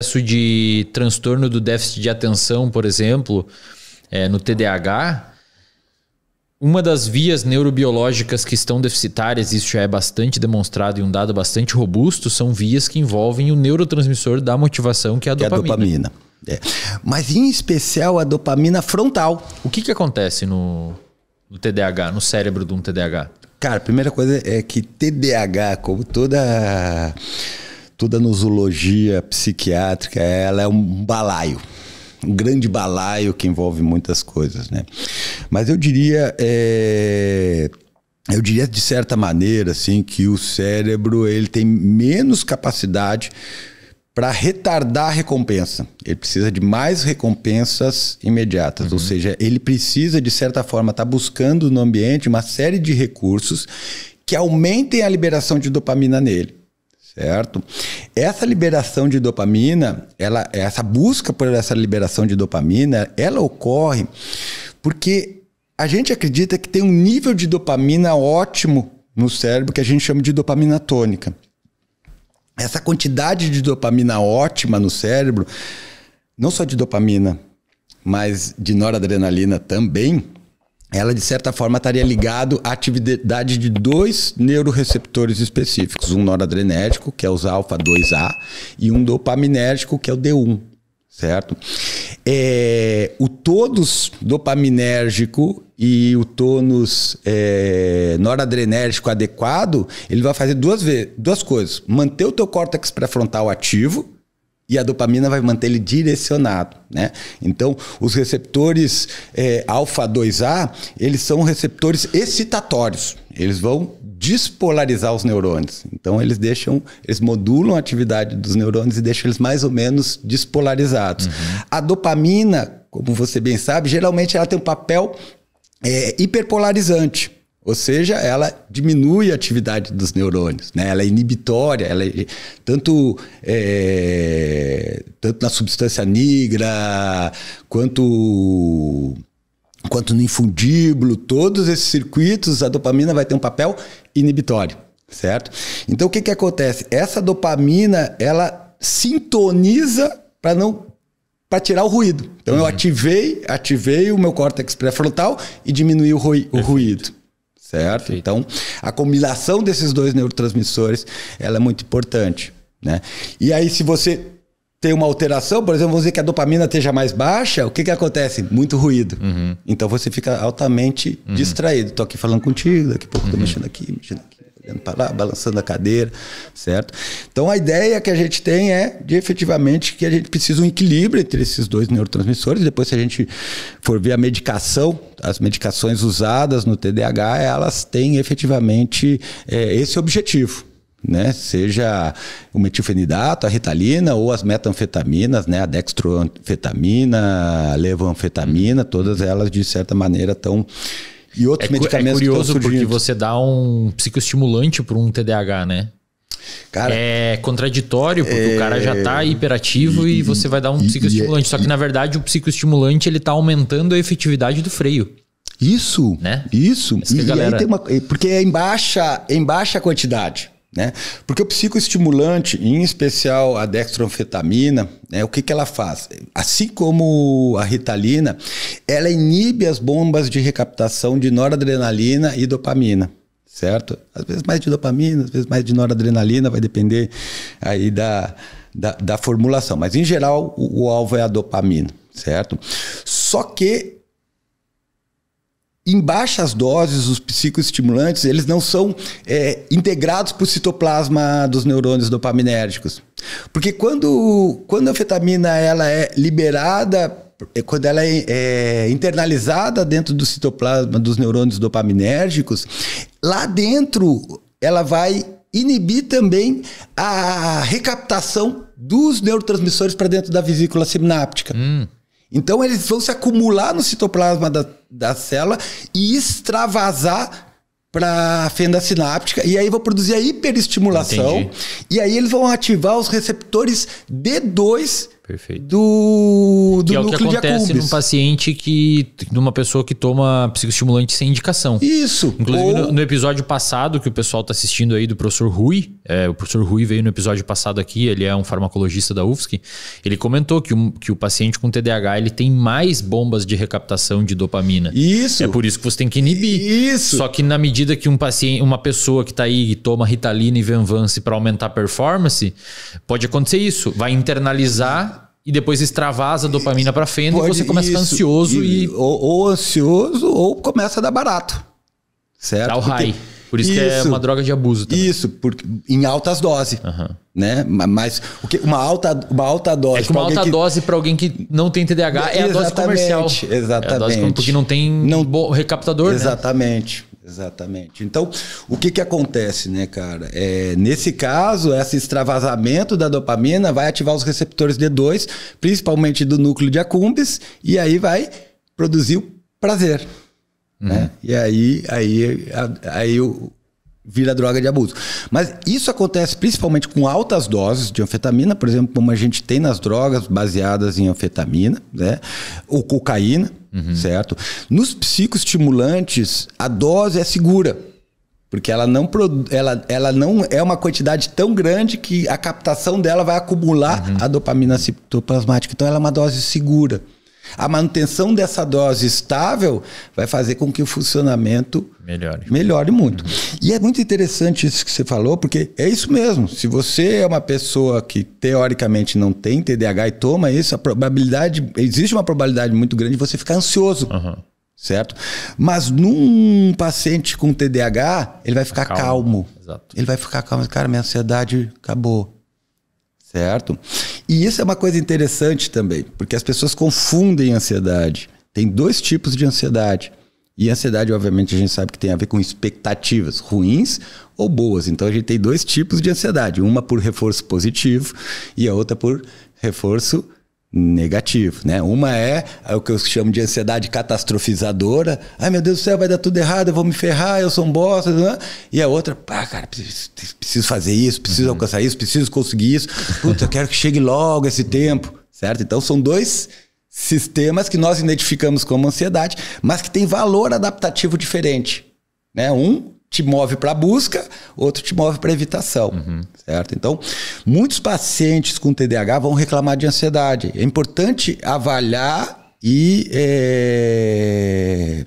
processo de transtorno do déficit de atenção, por exemplo, é, no TDAH, uma das vias neurobiológicas que estão deficitárias, isso já é bastante demonstrado e um dado bastante robusto, são vias que envolvem o neurotransmissor da motivação, que é a que dopamina. É a dopamina. É. Mas em especial a dopamina frontal. O que, que acontece no, no TDAH, no cérebro de um TDAH? Cara, a primeira coisa é que TDAH, como toda toda a nosologia psiquiátrica, ela é um balaio. Um grande balaio que envolve muitas coisas, né? Mas eu diria... É... Eu diria de certa maneira assim que o cérebro ele tem menos capacidade para retardar a recompensa. Ele precisa de mais recompensas imediatas, uhum. ou seja, ele precisa de certa forma estar tá buscando no ambiente uma série de recursos que aumentem a liberação de dopamina nele certo? Essa liberação de dopamina, ela, essa busca por essa liberação de dopamina, ela ocorre porque a gente acredita que tem um nível de dopamina ótimo no cérebro que a gente chama de dopamina tônica. Essa quantidade de dopamina ótima no cérebro, não só de dopamina, mas de noradrenalina também, ela de certa forma estaria ligado à atividade de dois neuroreceptores específicos, um noradrenérgico, que é os alfa-2A, e um dopaminérgico, que é o D1, certo? É, o todos dopaminérgico e o tônus é, noradrenérgico adequado, ele vai fazer duas, duas coisas, manter o teu córtex pré-frontal ativo, e a dopamina vai manter ele direcionado, né? Então, os receptores é, alfa-2A, eles são receptores excitatórios. Eles vão despolarizar os neurônios. Então, eles deixam, eles modulam a atividade dos neurônios e deixam eles mais ou menos despolarizados. Uhum. A dopamina, como você bem sabe, geralmente ela tem um papel é, hiperpolarizante. Ou seja, ela diminui a atividade dos neurônios, né? ela é inibitória, ela é, tanto, é, tanto na substância nigra quanto, quanto no infundíbulo, todos esses circuitos, a dopamina vai ter um papel inibitório, certo? Então o que, que acontece? Essa dopamina ela sintoniza para não para tirar o ruído. Então uhum. eu ativei, ativei o meu córtex pré-frontal e diminui o, ruí o ruído certo? Perfeito. Então, a combinação desses dois neurotransmissores, ela é muito importante, né? E aí, se você tem uma alteração, por exemplo, vamos dizer que a dopamina esteja mais baixa, o que, que acontece? Muito ruído. Uhum. Então você fica altamente uhum. distraído. Estou aqui falando contigo, daqui a pouco estou uhum. mexendo aqui, mexendo aqui batendo para lá, balançando a cadeira, certo? Então a ideia que a gente tem é de efetivamente que a gente precisa um equilíbrio entre esses dois neurotransmissores. Depois, se a gente for ver a medicação, as medicações usadas no TDAH, elas têm efetivamente é, esse objetivo. Né? Seja o metilfenidato, a ritalina ou as metanfetaminas, né? A dextroanfetamina, a levanfetamina, todas elas de certa maneira estão e outros é, é medicamentos. É curioso que porque você dá um psicoestimulante para um TDAH, né? Cara, é contraditório, porque é... o cara já está é, hiperativo e, e, você vai dar um e, é psicoestimulante. E, Só que, na verdade, o psicoestimulante ele tá aumentando a efetividade do freio. Isso, né? Isso. E, galera... aí tem uma. Porque é em baixa, em baixa quantidade. Né? Porque o psicoestimulante, em especial a dextroanfetamina, né, o que, que ela faz? Assim como a ritalina, ela inibe as bombas de recaptação de noradrenalina e dopamina certo? Às vezes mais de dopamina, às vezes mais de noradrenalina, vai depender aí da, da, da formulação. Mas em geral, o, o, alvo é a dopamina, certo? Só que em baixas doses, os psicoestimulantes, eles não são é, integrados para o citoplasma dos neurônios dopaminérgicos. Porque quando, quando a fetamina ela é liberada, é, quando ela é, é internalizada dentro do citoplasma dos neurônios dopaminérgicos, lá dentro ela vai inibir também a recaptação dos neurotransmissores para dentro da vesícula sináptica. Hum. Então eles vão se acumular no citoplasma da, da célula e extravasar para a fenda sináptica e aí vão produzir a hiperestimulação Entendi. e aí eles vão ativar os receptores D2 Perfeito. Do, do que é o que acontece num paciente que. numa pessoa que toma psicoestimulante sem indicação. Isso. Inclusive, ou... no, no, episódio passado que o pessoal está assistindo aí do professor Rui, é, o professor Rui veio no episódio passado aqui, ele é um farmacologista da UFSC, ele comentou que, um, que o paciente com TDAH ele tem mais bombas de recaptação de dopamina. Isso. É por isso que você tem que inibir. Isso. Só que na medida que um paciente, uma pessoa que está aí e toma Ritalina e Venvance para aumentar a performance, pode acontecer isso. Vai internalizar e depois extravasa a dopamina para fenda Pode, e você começa isso, ansioso e, e... Ou, ou, ansioso ou começa a dar barato. Certo? Dá o high. Por isso, isso, que é uma droga de abuso também. Isso, porque em altas doses, uhum. né? Mas o que, uma, alta, uma alta dose... É que uma alta que... dose para alguém que não tem TDAH é, é a dose comercial. Exatamente. É a dose porque não tem não, recaptador, né? Exatamente. Né? Exatamente. Então, o que, que acontece, né, cara? É, nesse caso, esse extravasamento da dopamina vai ativar os receptores D2, principalmente do núcleo de acumbis, e aí vai produzir o prazer. Né? Uhum. Né? E aí, aí, aí o, vira droga de abuso. Mas isso acontece principalmente com altas doses de anfetamina, por exemplo, como a gente tem nas drogas baseadas em anfetamina, né? Ou cocaína uhum. certo? Nos psicoestimulantes, a dose é segura. Porque ela não, ela, ela não é uma quantidade tão grande que a captação dela vai acumular uhum. a dopamina citoplasmática. Então, ela é uma dose segura. A manutenção dessa dose estável vai fazer com que o funcionamento melhore, melhore muito. Uhum. E é muito interessante isso que você falou, porque é isso mesmo. Se você é uma pessoa que teoricamente não tem TDAH e toma isso, a probabilidade existe uma probabilidade muito grande de você ficar ansioso. Uhum. Certo? Mas num paciente com TDAH, ele vai ficar calmo. calmo. Ele vai ficar calmo. Cara, minha ansiedade acabou. Certo? E isso é uma coisa interessante também, porque as pessoas confundem ansiedade. Tem dois tipos de ansiedade. E ansiedade, obviamente, a gente sabe que tem a ver com expectativas ruins ou boas. Então a gente tem dois tipos de ansiedade: uma por reforço positivo e a outra por reforço negativo, né? Uma é, é o que eu chamo de ansiedade catastrofizadora. Ai, meu Deus do céu, vai dar tudo errado, eu vou me ferrar, eu sou um bosta. Né? E a outra, pá, cara, preciso, preciso fazer isso, preciso uhum. alcançar isso, preciso conseguir isso. Puta, eu quero que chegue logo esse tempo, certo? Então são dois sistemas que nós identificamos como ansiedade, mas que tem valor adaptativo diferente, né? Um te move para busca, outro te move para evitação, uhum. certo? Então, muitos pacientes com TDAH vão reclamar de ansiedade. É importante avaliar e é,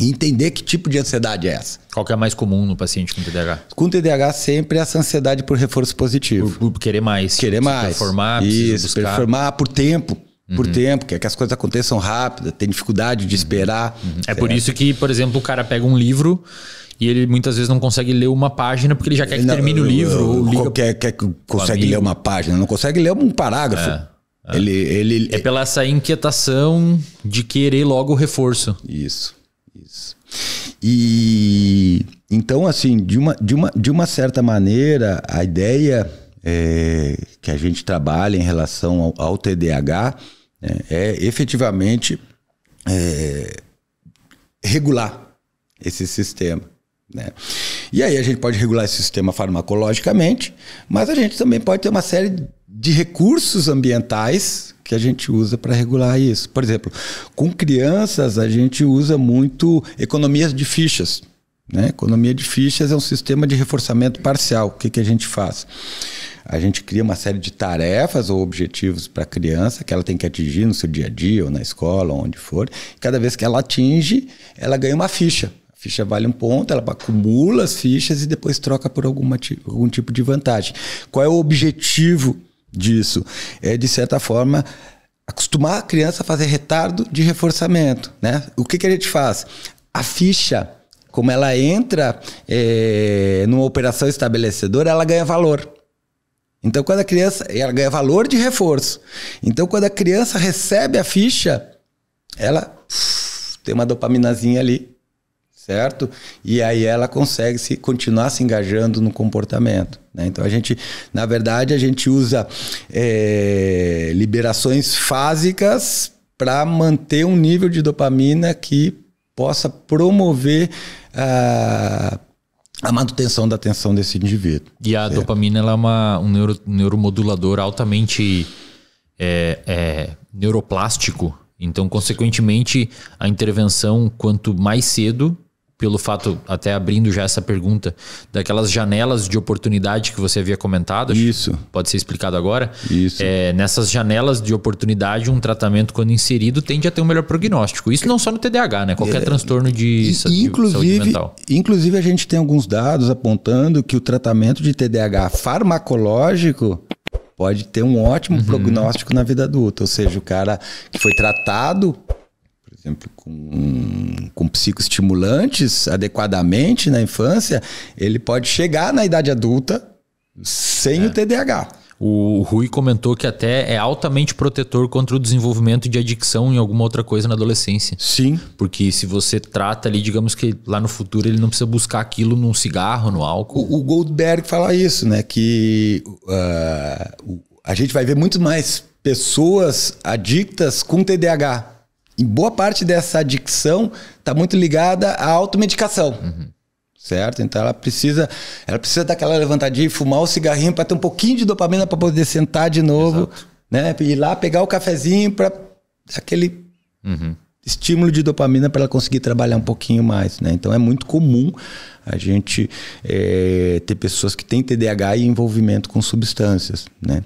entender que tipo de ansiedade é essa. Qual que é mais comum no paciente com TDAH? Com TDAH sempre essa ansiedade por reforço positivo. Por, por querer mais. Querer mais. Performar, Isso, buscar. performar por tempo por uhum. tempo, quer que as coisas aconteçam rápido, tem dificuldade de uhum. esperar. Uhum. É por isso que, por exemplo, o cara pega um livro e ele muitas vezes não consegue ler uma página porque ele já quer que não, termine o livro. Eu, ou liga quer, quer que consegue ler uma página, não consegue ler um parágrafo. É, é. Ele, ele, é pela essa inquietação de querer logo o reforço. Isso, isso. E então, assim, de uma, de uma, de uma certa maneira, a ideia é, que a gente trabalha em relação ao, ao TDAH né, é efetivamente é, regular esse sistema. Né? E aí a gente pode regular esse sistema farmacologicamente, mas a gente também pode ter uma série de recursos ambientais que a gente usa para regular isso. Por exemplo, com crianças a gente usa muito economias de fichas. Né? Economia de fichas é um sistema de reforçamento parcial. O que, que a gente faz? a gente cria uma série de tarefas ou objetivos para a criança que ela tem que atingir no seu dia a dia, ou na escola, ou onde for. cada vez que ela atinge, ela ganha uma ficha. A ficha vale um ponto, ela acumula as fichas e depois troca por alguma, algum tipo de vantagem. Qual é o objetivo disso? É, de certa forma, acostumar a criança a fazer retardo de reforçamento. Né? O que, que a gente faz? A ficha, como ela entra é, numa operação estabelecedora, ela ganha valor. Então, quando a criança. Ela ganha valor de reforço. Então, quando a criança recebe a ficha, ela tem uma dopaminazinha ali, certo? E aí ela consegue se continuar se engajando no comportamento. Né? Então, a gente, na verdade, a gente usa é, liberações fásicas para manter um nível de dopamina que possa promover. Uh, a manutenção da atenção desse indivíduo. E a certo? dopamina ela é uma, um neuro, neuromodulador altamente é, é, neuroplástico. Então, consequentemente, a intervenção, quanto mais cedo, pelo fato, até abrindo já essa pergunta, daquelas janelas de oportunidade que você havia comentado. Isso. Pode ser explicado agora. Isso. É, nessas janelas de oportunidade, um tratamento, quando inserido, tende a ter um melhor prognóstico. Isso não só no TDAH, né? Qualquer é, transtorno de, inclusive, saúde mental. Inclusive, a gente tem alguns dados apontando que o tratamento de TDAH farmacológico pode ter um ótimo uhum. prognóstico na vida adulta. Ou seja, o cara que foi tratado exemplo, com, com psicoestimulantes adequadamente na infância, ele pode chegar na idade adulta sem é. o TDAH. O Rui comentou que até é altamente protetor contra o desenvolvimento de adicção em alguma outra coisa na adolescência. Sim. Porque se você trata ali, digamos que lá no futuro ele não precisa buscar aquilo num cigarro, no álcool. O, o Goldberg fala isso, né? Que uh, a gente vai ver muito mais pessoas adictas com TDAH. E boa parte dessa adicção está muito ligada à automedicação. Uhum. Certo? Então ela precisa, ela precisa daquela levantadinha e fumar o cigarrinho para ter um pouquinho de dopamina para poder sentar de novo, Exato. né? Ir lá pegar o cafezinho para aquele uhum. estímulo de dopamina para ela conseguir trabalhar um pouquinho mais, né? Então é muito comum a gente é, ter pessoas que têm TDAH e envolvimento com substâncias, né?